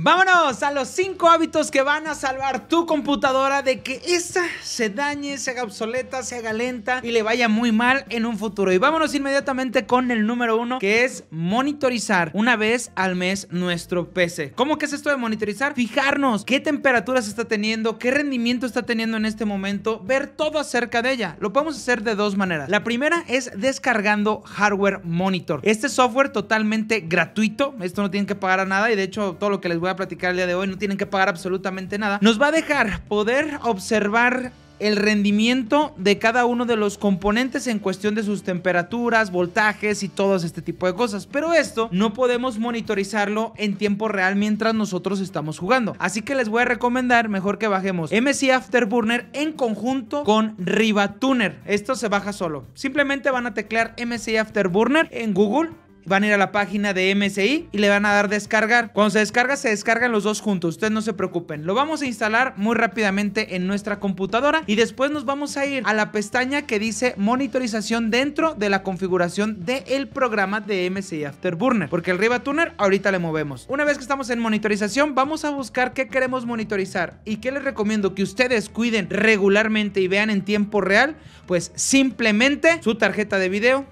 Vámonos a los 5 hábitos que van a salvar tu computadora de que esta se dañe, se haga obsoleta, se haga lenta y le vaya muy mal en un futuro. Y vámonos inmediatamente con el número 1 que es monitorizar una vez al mes nuestro PC. ¿Cómo que es esto de monitorizar? Fijarnos qué temperaturas está teniendo, qué rendimiento está teniendo en este momento, ver todo acerca de ella. Lo podemos hacer de dos maneras. La primera es descargando Hardware Monitor. Este software totalmente gratuito, esto no tienen que pagar a nada y de hecho todo lo que les voy voy a platicar el día de hoy, no tienen que pagar absolutamente nada, nos va a dejar poder observar el rendimiento de cada uno de los componentes en cuestión de sus temperaturas, voltajes y todo este tipo de cosas. Pero esto no podemos monitorizarlo en tiempo real mientras nosotros estamos jugando. Así que les voy a recomendar mejor que bajemos MC Afterburner en conjunto con Riva Tuner. Esto se baja solo. Simplemente van a teclear MC Afterburner en Google van a ir a la página de MSI y le van a dar descargar. Cuando se descarga, se descargan los dos juntos. Ustedes no se preocupen. Lo vamos a instalar muy rápidamente en nuestra computadora y después nos vamos a ir a la pestaña que dice monitorización dentro de la configuración del programa de MSI Afterburner. Porque el Riva ahorita le movemos. Una vez que estamos en monitorización, vamos a buscar qué queremos monitorizar y qué les recomiendo que ustedes cuiden regularmente y vean en tiempo real. Pues simplemente su tarjeta de video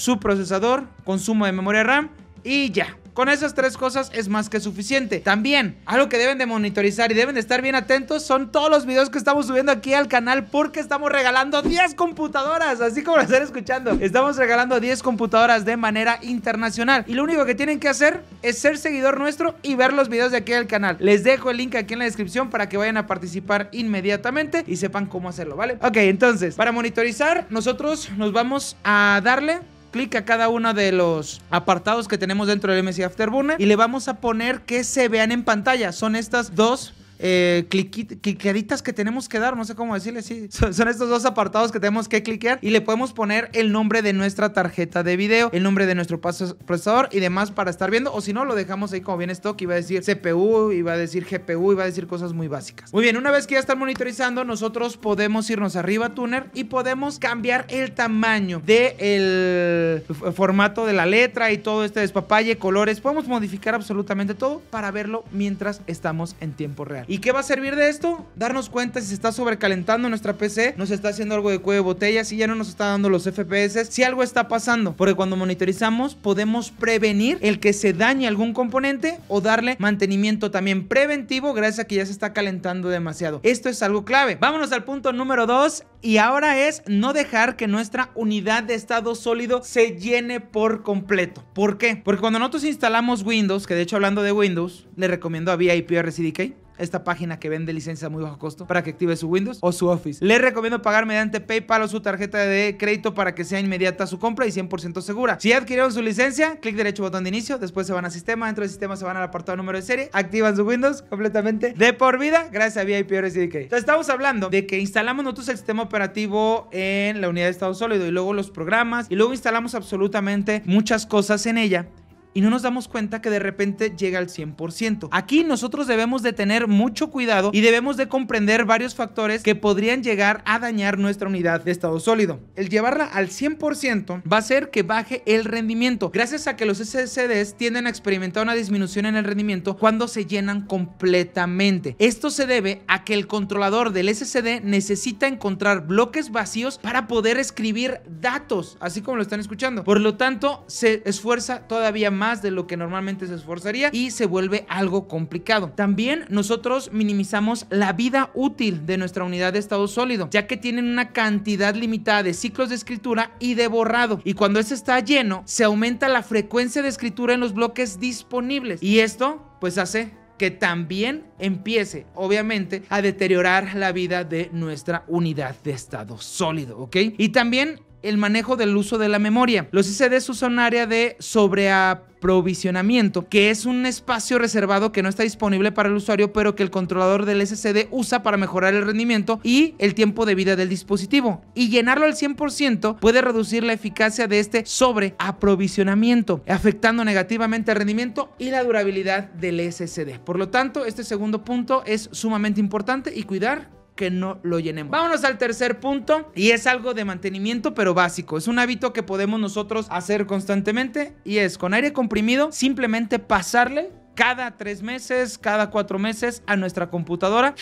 su procesador, consumo de memoria RAM y ya. Con esas tres cosas es más que suficiente. También, algo que deben de monitorizar y deben de estar bien atentos son todos los videos que estamos subiendo aquí al canal porque estamos regalando 10 computadoras, así como lo están escuchando. Estamos regalando 10 computadoras de manera internacional y lo único que tienen que hacer es ser seguidor nuestro y ver los videos de aquí al canal. Les dejo el link aquí en la descripción para que vayan a participar inmediatamente y sepan cómo hacerlo, ¿vale? Ok, entonces, para monitorizar, nosotros nos vamos a darle clic a cada uno de los apartados que tenemos dentro del MC Afterburner y le vamos a poner que se vean en pantalla. Son estas dos eh, que tenemos que dar, no sé cómo decirle, sí. Son, estos dos apartados que tenemos que cliquear y le podemos poner el nombre de nuestra tarjeta de video, el nombre de nuestro procesador y demás para estar viendo. O si no, lo dejamos ahí como bien esto Que va a decir CPU, y va a decir GPU, y va a decir cosas muy básicas. Muy bien, una vez que ya están monitorizando, nosotros podemos irnos arriba a Tuner y podemos cambiar el tamaño del formato de la letra y todo este despapalle, colores. Podemos modificar absolutamente todo para verlo mientras estamos en tiempo real. ¿Y qué va a servir de esto? Darnos cuenta si se está sobrecalentando nuestra PC, nos está haciendo algo de cuello de botella, si ya no nos está dando los FPS, si algo está pasando. Porque cuando monitorizamos podemos prevenir el que se dañe algún componente o darle mantenimiento también preventivo gracias a que ya se está calentando demasiado. Esto es algo clave. Vámonos al punto número 2 y ahora es no dejar que nuestra unidad de estado sólido se llene por completo. ¿Por qué? Porque cuando nosotros instalamos Windows, que de hecho hablando de Windows, le recomiendo a VIP RCDK, esta página que vende licencias a muy bajo costo para que active su Windows o su Office. Les recomiendo pagar mediante PayPal o su tarjeta de crédito para que sea inmediata su compra y 100% segura. Si adquirieron su licencia, clic derecho botón de inicio, después se van a sistema, dentro del sistema se van al apartado número de serie, activan su Windows completamente de por vida gracias a VIP RSDK. Entonces estamos hablando de que instalamos nosotros el sistema operativo en la unidad de estado sólido y luego los programas y luego instalamos absolutamente muchas cosas en ella y no nos damos cuenta que de repente llega al 100%. Aquí nosotros debemos de tener mucho cuidado y debemos de comprender varios factores que podrían llegar a dañar nuestra unidad de estado sólido. El llevarla al 100% va a hacer que baje el rendimiento. Gracias a que los SSDs tienden a experimentar una disminución en el rendimiento cuando se llenan completamente. Esto se debe a que el controlador del SSD necesita encontrar bloques vacíos para poder escribir datos, así como lo están escuchando. Por lo tanto, se esfuerza todavía más más de lo que normalmente se esforzaría y se vuelve algo complicado. También nosotros minimizamos la vida útil de nuestra unidad de estado sólido, ya que tienen una cantidad limitada de ciclos de escritura y de borrado. Y cuando ese está lleno, se aumenta la frecuencia de escritura en los bloques disponibles. Y esto, pues hace que también empiece, obviamente, a deteriorar la vida de nuestra unidad de estado sólido, ¿ok? Y también el manejo del uso de la memoria. Los SSDs usan un área de sobreaprovisionamiento, que es un espacio reservado que no está disponible para el usuario, pero que el controlador del SSD usa para mejorar el rendimiento y el tiempo de vida del dispositivo. Y llenarlo al 100% puede reducir la eficacia de este sobreaprovisionamiento, afectando negativamente el rendimiento y la durabilidad del SSD. Por lo tanto, este segundo punto es sumamente importante y cuidar que no lo llenemos. Vámonos al tercer punto y es algo de mantenimiento pero básico. Es un hábito que podemos nosotros hacer constantemente y es con aire comprimido simplemente pasarle cada tres meses, cada cuatro meses a nuestra computadora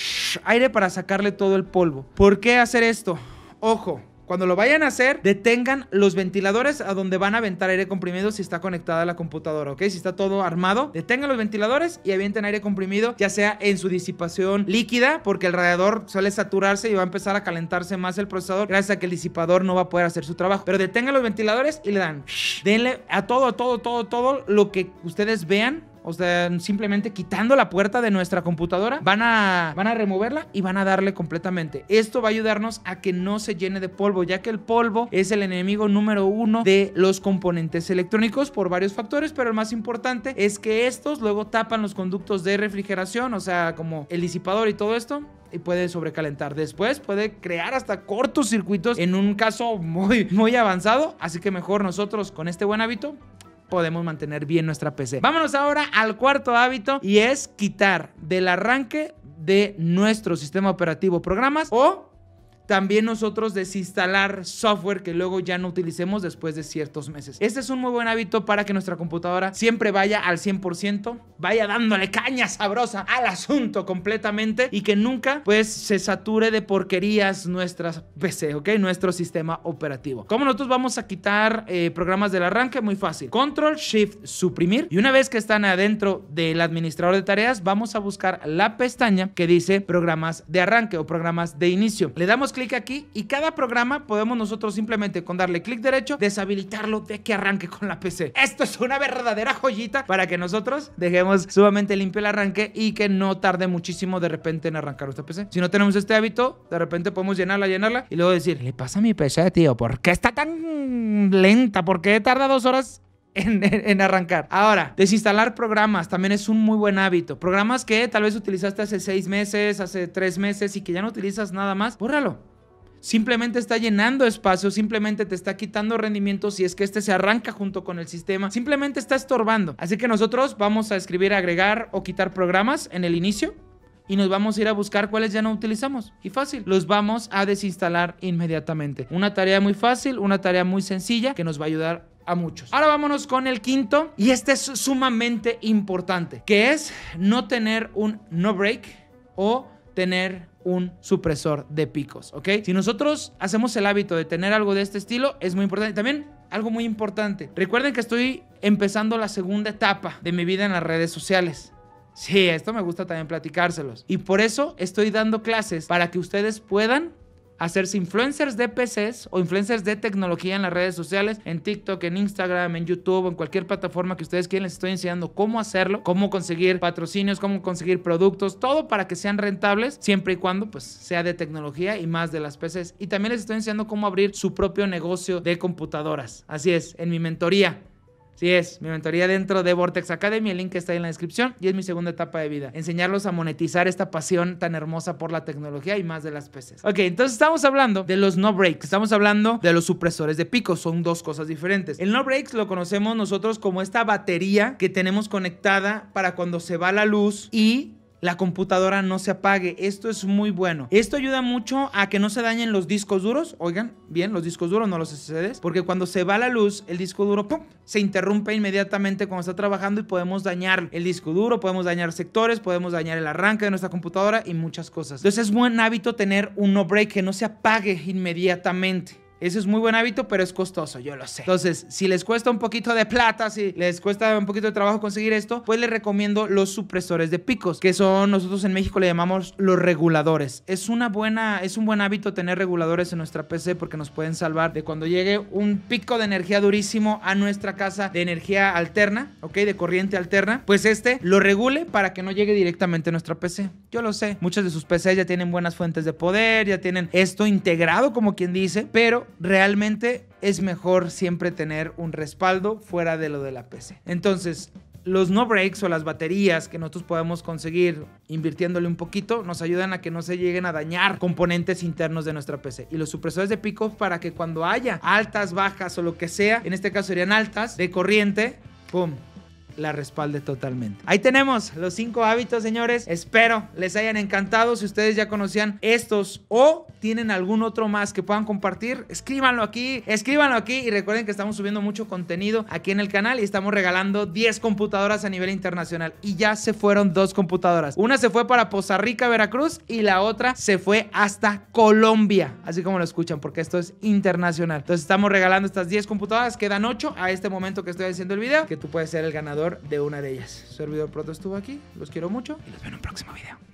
aire para sacarle todo el polvo. ¿Por qué hacer esto? Ojo, cuando lo vayan a hacer, detengan los ventiladores a donde van a aventar aire comprimido si está conectada la computadora, ¿ok? Si está todo armado, detengan los ventiladores y avienten aire comprimido, ya sea en su disipación líquida, porque el radiador suele saturarse y va a empezar a calentarse más el procesador, gracias a que el disipador no va a poder hacer su trabajo. Pero detengan los ventiladores y le dan, denle a todo, todo, todo, todo lo que ustedes vean o sea, simplemente quitando la puerta de nuestra computadora, van a, a removerla y van a darle completamente. Esto va a ayudarnos a que no se llene de polvo, ya que el polvo es el enemigo número uno de los componentes electrónicos por varios factores, pero el más importante es que estos luego tapan los conductos de refrigeración, o sea, como el disipador y todo esto, y puede sobrecalentar. Después puede crear hasta cortos circuitos en un caso muy, muy avanzado. Así que mejor nosotros con este buen hábito podemos mantener bien nuestra PC. Vámonos ahora al cuarto hábito y es quitar del arranque de nuestro sistema operativo programas o también nosotros desinstalar software que luego ya no utilicemos después de ciertos meses. Este es un muy buen hábito para que nuestra computadora siempre vaya al 100%, vaya dándole caña sabrosa al asunto completamente y que nunca pues se sature de porquerías nuestras PC, ¿ok? Nuestro sistema operativo. ¿Cómo nosotros vamos a quitar eh, programas del arranque? Muy fácil. Control, Shift, suprimir. Y una vez que están adentro del administrador de tareas, vamos a buscar la pestaña que dice programas de arranque o programas de inicio. Le damos clic aquí y cada programa podemos nosotros simplemente con darle clic derecho deshabilitarlo de que arranque con la PC. Esto es una verdadera joyita para que nosotros dejemos sumamente limpio el arranque y que no tarde muchísimo de repente en arrancar nuestra PC. Si no tenemos este hábito, de repente podemos llenarla, llenarla y luego decir, le pasa a mi PC, tío? ¿Por qué está tan lenta? ¿Por qué tarda dos horas en, en, arrancar. Ahora, desinstalar programas también es un muy buen hábito. Programas que tal vez utilizaste hace seis meses, hace tres meses y que ya no utilizas nada más, bórralo simplemente está llenando espacio, simplemente te está quitando rendimiento si es que este se arranca junto con el sistema, simplemente está estorbando. Así que nosotros vamos a escribir agregar o quitar programas en el inicio y nos vamos a ir a buscar cuáles ya no utilizamos. Y fácil, los vamos a desinstalar inmediatamente. Una tarea muy fácil, una tarea muy sencilla que nos va a ayudar a muchos. Ahora vámonos con el quinto y este es sumamente importante, que es no tener un no break o tener un supresor de picos, ¿ok? Si nosotros hacemos el hábito de tener algo de este estilo, es muy importante. También algo muy importante. Recuerden que estoy empezando la segunda etapa de mi vida en las redes sociales. Sí, esto me gusta también platicárselos. Y por eso estoy dando clases para que ustedes puedan hacerse influencers de PCs o influencers de tecnología en las redes sociales, en TikTok, en Instagram, en YouTube, en cualquier plataforma que ustedes quieran. Les estoy enseñando cómo hacerlo, cómo conseguir patrocinios, cómo conseguir productos, todo para que sean rentables, siempre y cuando pues sea de tecnología y más de las PCs. Y también les estoy enseñando cómo abrir su propio negocio de computadoras. Así es, en mi mentoría Sí es, mi mentoría dentro de Vortex Academy, el link está ahí en la descripción y es mi segunda etapa de vida, enseñarlos a monetizar esta pasión tan hermosa por la tecnología y más de las peces. Ok, entonces estamos hablando de los no breaks, estamos hablando de los supresores de pico, son dos cosas diferentes. El no breaks lo conocemos nosotros como esta batería que tenemos conectada para cuando se va la luz y la computadora no se apague. Esto es muy bueno. Esto ayuda mucho a que no se dañen los discos duros. Oigan, bien, los discos duros, no los SSDs. Porque cuando se va la luz, el disco duro se interrumpe inmediatamente cuando está trabajando y podemos dañar el disco duro, podemos dañar sectores, podemos dañar el arranque de nuestra computadora y muchas cosas. Entonces es buen hábito tener un no break que no se apague inmediatamente. Eso es muy buen hábito, pero es costoso, yo lo sé. Entonces, si les cuesta un poquito de plata, si les cuesta un poquito de trabajo conseguir esto, pues les recomiendo los supresores de picos, que son nosotros en México le llamamos los reguladores. Es una buena, es un buen hábito tener reguladores en nuestra PC porque nos pueden salvar de cuando llegue un pico de energía durísimo a nuestra casa de energía alterna, ¿ok? De corriente alterna, pues este lo regule para que no llegue directamente a nuestra PC. Yo lo sé, muchas de sus PCs ya tienen buenas fuentes de poder, ya tienen esto integrado como quien dice, pero realmente es mejor siempre tener un respaldo fuera de lo de la PC. Entonces, los no breaks o las baterías que nosotros podemos conseguir invirtiéndole un poquito nos ayudan a que no se lleguen a dañar componentes internos de nuestra PC. Y los supresores de pico para que cuando haya altas, bajas o lo que sea, en este caso serían altas de corriente, ¡pum! la respalde totalmente. Ahí tenemos los cinco hábitos, señores. Espero les hayan encantado. Si ustedes ya conocían estos o tienen algún otro más que puedan compartir, escríbanlo aquí, escríbanlo aquí y recuerden que estamos subiendo mucho contenido aquí en el canal y estamos regalando 10 computadoras a nivel internacional y ya se fueron dos computadoras. Una se fue para Poza Rica, Veracruz y la otra se fue hasta Colombia, así como lo escuchan porque esto es internacional. Entonces estamos regalando estas 10 computadoras, quedan 8 a este momento que estoy haciendo el video, que tú puedes ser el ganador de una de ellas. servidor Proto estuvo aquí, los quiero mucho y los veo en un próximo video.